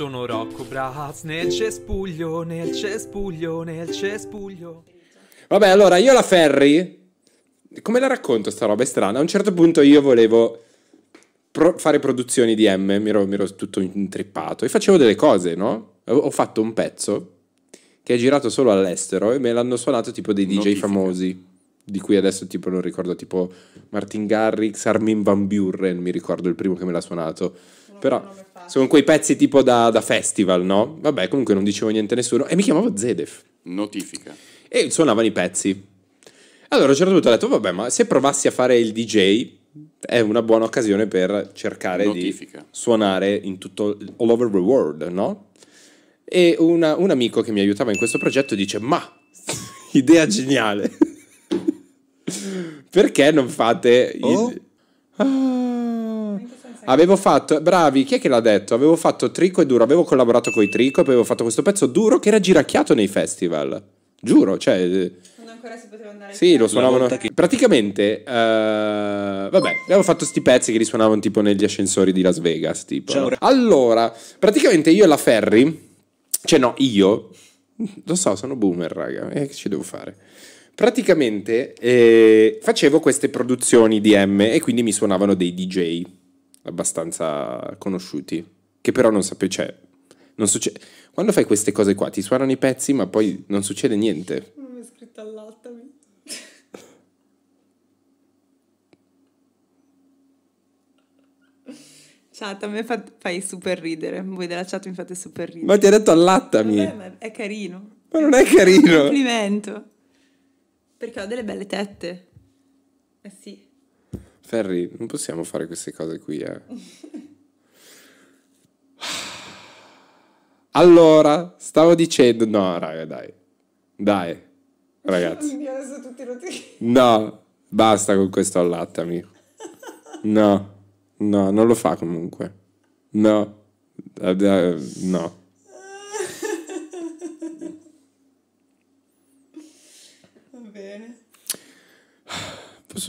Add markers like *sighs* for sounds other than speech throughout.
Sono Rocco Braz nel cespuglio, nel cespuglio, nel cespuglio. Vabbè, allora io la Ferri. Come la racconto sta roba? È strana. A un certo punto io volevo pro fare produzioni di M, mi ero, mi ero, tutto intrippato e facevo delle cose, no? Ho fatto un pezzo che è girato solo all'estero e me l'hanno suonato tipo dei DJ famosi, di cui adesso tipo non ricordo, tipo Martin Garrix, Armin Van Buren, mi ricordo il primo che me l'ha suonato però sono quei pezzi tipo da, da festival, no? Vabbè, comunque non dicevo niente a nessuno. E mi chiamavo Zedef. Notifica. E suonavano i pezzi. Allora a un certo punto ho detto, vabbè, ma se provassi a fare il DJ è una buona occasione per cercare Notifica. di suonare in tutto, all over the world, no? E una, un amico che mi aiutava in questo progetto dice, ma, *laughs* idea geniale, *laughs* perché non fate... Oh. Il... Ah Avevo fatto, bravi, chi è che l'ha detto? Avevo fatto Trico e Duro, avevo collaborato con i Trico e poi avevo fatto questo pezzo Duro che era giracchiato nei festival. Giuro, cioè eh, ancora si poteva andare Sì, lo suonavano. Che... Praticamente, uh, vabbè, avevo fatto sti pezzi che risuonavano tipo negli ascensori di Las Vegas. Tipo. No? Allora, praticamente io e la Ferry, cioè no, io, lo so, sono boomer, raga, eh, che ci devo fare? Praticamente eh, facevo queste produzioni DM e quindi mi suonavano dei DJ abbastanza conosciuti, che però non sapevo, cioè, non succede... Quando fai queste cose qua ti suonano i pezzi ma poi non succede niente. Non è scritto all'altami. chat, a me fa, fai super ridere, voi della chat mi fate super ridere. Ma ti ha detto allattami. Vabbè, ma è carino. Ma non è carino. Complimento. Perché ho delle belle tette. Eh sì. Ferri, non possiamo fare queste cose qui, eh. *sighs* Allora, stavo dicendo... No, raga, dai. Dai, ragazzi. *laughs* No, basta con questo al latte, amico. No, no, non lo fa comunque. No, eh, eh, no.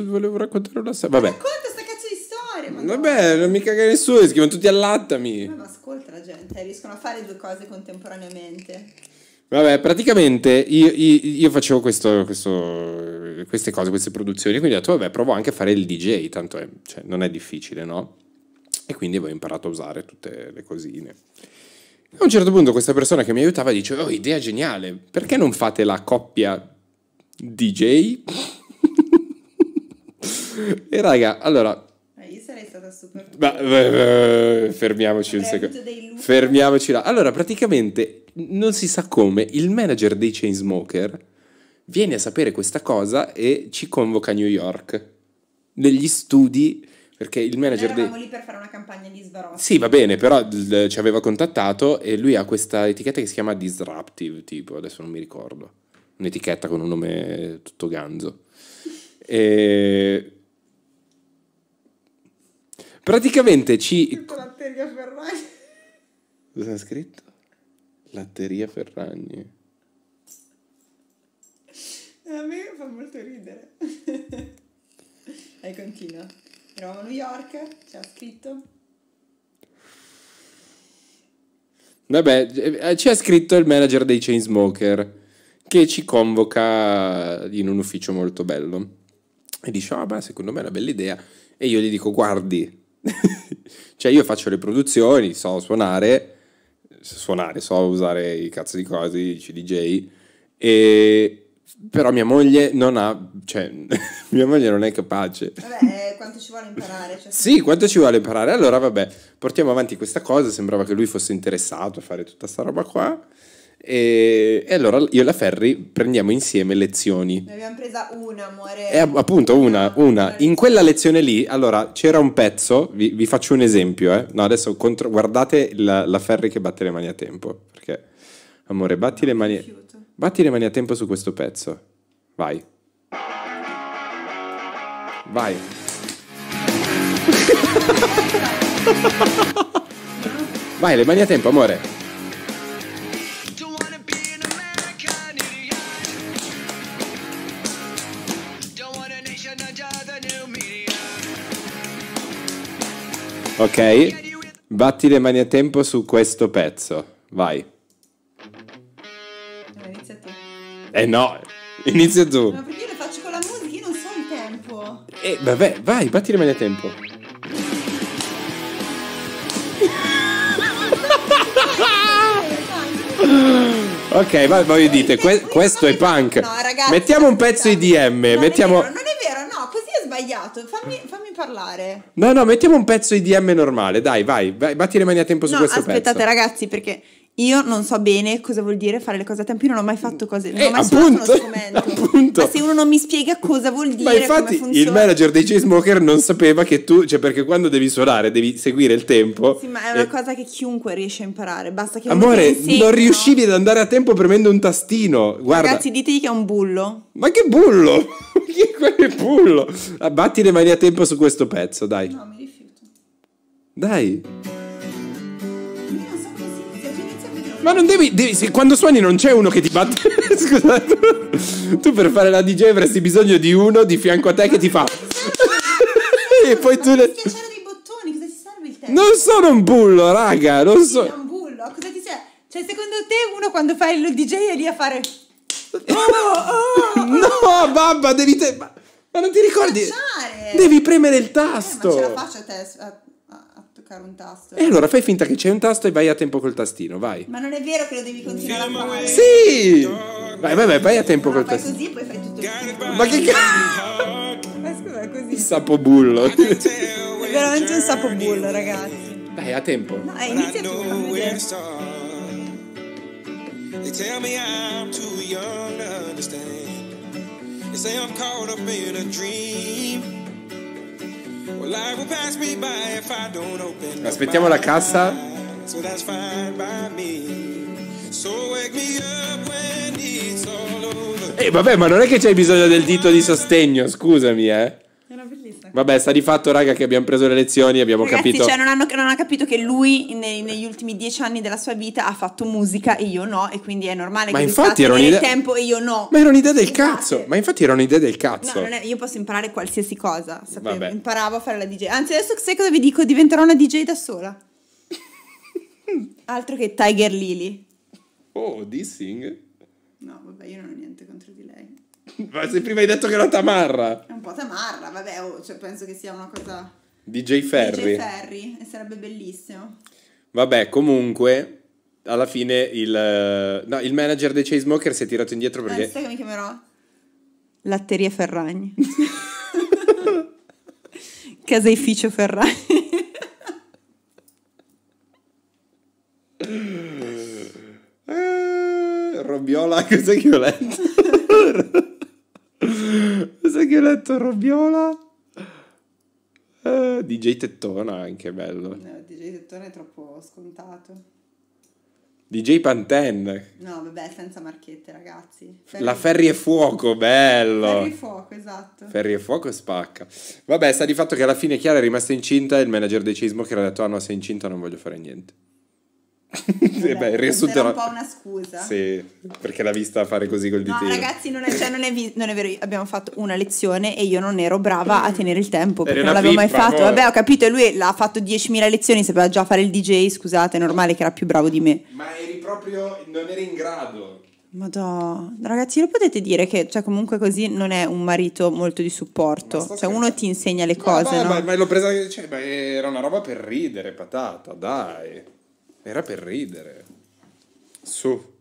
volevo raccontare una storia. Vabbè. Racconta sta cazzo di storia. Madonna. Vabbè, non mi caga nessuno, scrivono tutti allattami. Ma, eh, ma ascolta la gente, eh, riescono a fare due cose contemporaneamente. Vabbè, praticamente io, io, io facevo questo, questo, queste cose, queste produzioni, quindi ho detto, vabbè, provo anche a fare il DJ, tanto è, cioè, non è difficile, no? E quindi avevo imparato a usare tutte le cosine. a un certo punto questa persona che mi aiutava dice, oh, idea geniale, perché non fate la coppia DJ? E raga, allora... Eh, io sarei stata super... Ma, eh, eh, fermiamoci un secondo. Fermiamoci là. Allora, praticamente, non si sa come, il manager dei Chainsmoker viene a sapere questa cosa e ci convoca a New York. Negli studi perché il manager eravamo dei... lì per fare una campagna di sbarocco. sì va bene però ci aveva contattato e lui ha questa etichetta che si chiama Disruptive tipo adesso non mi ricordo un'etichetta con un nome tutto ganzo e Praticamente ci... Latteria Ferragni. Cosa ha scritto? Latteria Ferragni. Eh, a me fa molto ridere. Dai, continua. Eravamo a New York, ci ha scritto. Vabbè, eh, ci ha scritto il manager dei Chainsmoker che ci convoca in un ufficio molto bello. E dice, ah oh, beh, secondo me è una bella idea. E io gli dico, guardi, *laughs* cioè io faccio le produzioni, so suonare, suonare, so usare i cazzo di cose, i CDJ, e... però mia moglie non ha, cioè *laughs* mia moglie non è capace. Vabbè, eh, quanto ci vuole imparare? Cioè... Sì, quanto ci vuole imparare? Allora vabbè, portiamo avanti questa cosa, sembrava che lui fosse interessato a fare tutta sta roba qua. E, e, allora io e la Ferri prendiamo insieme lezioni. Ne abbiamo presa una, amore. E eh, appunto, una, ah, una. In quella lezione lì, allora, c'era un pezzo, vi, vi faccio un esempio, eh. No, adesso contro, guardate la, la, Ferri che batte le mani a tempo, perché... Amore, batti le mani... Rifiuto. Batti le mani a tempo su questo pezzo. Vai. Vai. *laughs* Vai, le mani a tempo, amore. Ok, batti le mani a tempo su questo pezzo. Vai. Inizia tu. Eh no, inizia tu. Ma perché io lo faccio con la musica, io non so il tempo. Eh vabbè, vai, batti le mani a tempo. *laughs* ok, ma voi dite, que questo è punk. No, ragazzi, Mettiamo un pezzo IDM, mettiamo sbagliato. Fammi, fammi, parlare. No, no, mettiamo un pezzo IDM normale. Dai, vai, vai batti le mani a tempo su no, questo aspettate, pezzo. Aspettate, ragazzi, perché io non so bene cosa vuol dire fare le cose a tempo. Io non ho mai fatto cose. Non eh, ho mai appunto, uno strumento. *laughs* Appunto. Ma se uno non mi spiega cosa vuol dire. Ma infatti, il manager dei J-Smoker non sapeva che tu, cioè, perché quando devi suonare, devi seguire il tempo. Sì, ma è una e... Eh, cosa che chiunque riesce a imparare. Basta che Amore, insegni, non riuscivi no? ad andare a tempo premendo un tastino. Guarda. Ragazzi, ditegli che è un bullo. Ma che bullo! quel pullo. Abbatti le mani a tempo su questo pezzo, dai. No, mi rifiuto. Dai. Ma non devi, devi se, quando suoni non c'è uno che ti batte. *laughs* Scusa, tu, tu, per fare la DJ avresti bisogno di uno di fianco a te che ti fa. *laughs* e poi tu le. schiacciare dei bottoni, cosa ti serve il tempo? Non sono un bullo, raga, non so. Sì, un bullo, cosa ti serve? Cioè, secondo te uno quando fa il DJ è lì a fare. Oh, no, babba, devi... Te... Ma, non ti ricordi? Facciare. Devi premere il tasto. Eh, ma ce la faccio a te a, a toccare un tasto. E allora fai finta che c'è un tasto e vai a tempo col tastino, vai. Ma non è vero che lo devi continuare a fare. Sì! Vai, vai, vai, vai a tempo no, col tastino. così poi fai tutto il Ma che cazzo? *laughs* Ma scusa, così. bullo. è veramente un sapo bullo, ragazzi. Dai, a tempo. No, inizia tu, fammi vedere. Say I'm caught up in a dream. Well, life will pass me by if I don't open Aspettiamo la cassa. So that's fine by me. So wake me up when it's all over. Eh vabbè, ma non è che c'hai bisogno del dito di sostegno, scusami, eh. Era bellissima. Vabbè, sta di fatto, raga, che abbiamo preso le lezioni, abbiamo Ragazzi, capito. Cioè, non, hanno, non ha capito che lui nei, negli ultimi dieci anni della sua vita ha fatto musica e io no, e quindi è normale ma che infatti era un'idea... tempo e io no. Ma era un'idea del esatto. cazzo. Ma infatti era un'idea del cazzo. No, è... io posso imparare qualsiasi cosa. Vabbè. imparavo a fare la DJ. Anzi, adesso sai cosa vi dico? Diventerò una DJ da sola. *laughs* Altro che Tiger Lily. Oh, dissing? No, vabbè, io non ho niente contro di ma se prima hai detto che era tamarra. È un po' tamarra, vabbè, oh, cioè penso che sia una cosa... DJ Ferry. DJ Ferry, e sarebbe bellissimo. Vabbè, comunque... Alla fine il, no, il manager dei Chainsmokers si è tirato indietro perché... Eh, sai che mi chiamerò? Latteria Ferragni. *laughs* Caseificio Ferragni. eh, Robiola, cos'è che ho letto? *laughs* detto Robiola? Eh, DJ Tettona anche bello. No, DJ Tettona è troppo scontato. DJ Panten. No, vabbè, senza marchette, ragazzi. Ferri La Ferri e Fuoco, bello. Ferri e Fuoco, esatto. Ferri e Fuoco spacca. Vabbè, sta di fatto che alla fine Chiara è rimasta incinta e il manager di Cismo che era detto, ah no, sei incinta, non voglio fare niente. Vabbè, beh, riassunterò. un po' una scusa. Sì, perché l'ha vista fare così col ditino. No, ragazzi, non è, cioè, non è, vi- non è vero, abbiamo fatto una lezione e io non ero brava a tenere il tempo, perché non l'avevo mai fatto. Vabbè, ho capito, E lui l'ha fatto 10.000 lezioni, sapeva già fare il DJ, scusate, è normale che era più bravo di me. Ma eri proprio, non eri in grado. Madonna, ragazzi, lo potete dire che cioè, comunque così non è un marito molto di supporto. Cioè, uno ti insegna le cose. Ma, ma, no? ma, ma l'ho presa, cioè, ma era una roba per ridere, patata, dai. Era per ridere. Su.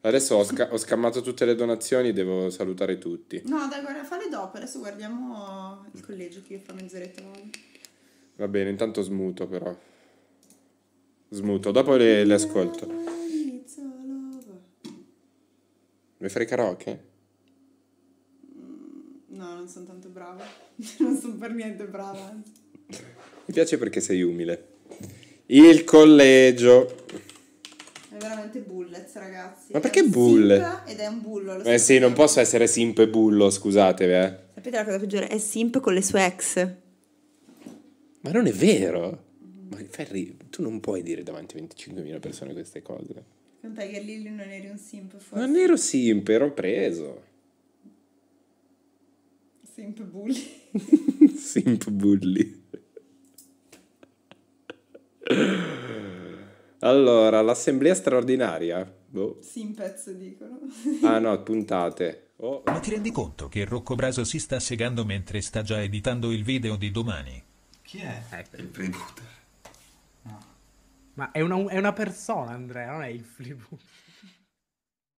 Adesso ho, sca- ho, scammato tutte le donazioni, devo salutare tutti. No, dai, guarda, fare dopo, adesso guardiamo il collegio che fa mezz'oretta. Va bene, intanto smuto però. Smuto, dopo le, le ascolto. Vuoi fare karaoke? Mm, no, non sono tanto brava. *laughs* non sono per niente brava. Mi piace perché sei umile. Il collegio. È veramente bullet, ragazzi. Ma perché bullet? Ed è un bullo. Lo eh sì, non posso essere simp e bullo, scusatevi, eh. Sapete la cosa peggiore? È simp con le sue ex. Ma non è vero. Ma Ferri, tu non puoi dire davanti a 25.000 persone queste cose. Non Tiger Lily non eri un simp, forse. Non ero simp, ero preso. Simp bully. *laughs* simp bully. Allora, l'assemblea straordinaria. Boh. pezzo dicono. ah no, puntate. Oh. Ma ti rendi conto che Rocco Braso si sta segando mentre sta già editando il video di domani? Chi è? Ecco. Il freebooter. No. Ma è una, è una persona, Andrea, non è il freebooter.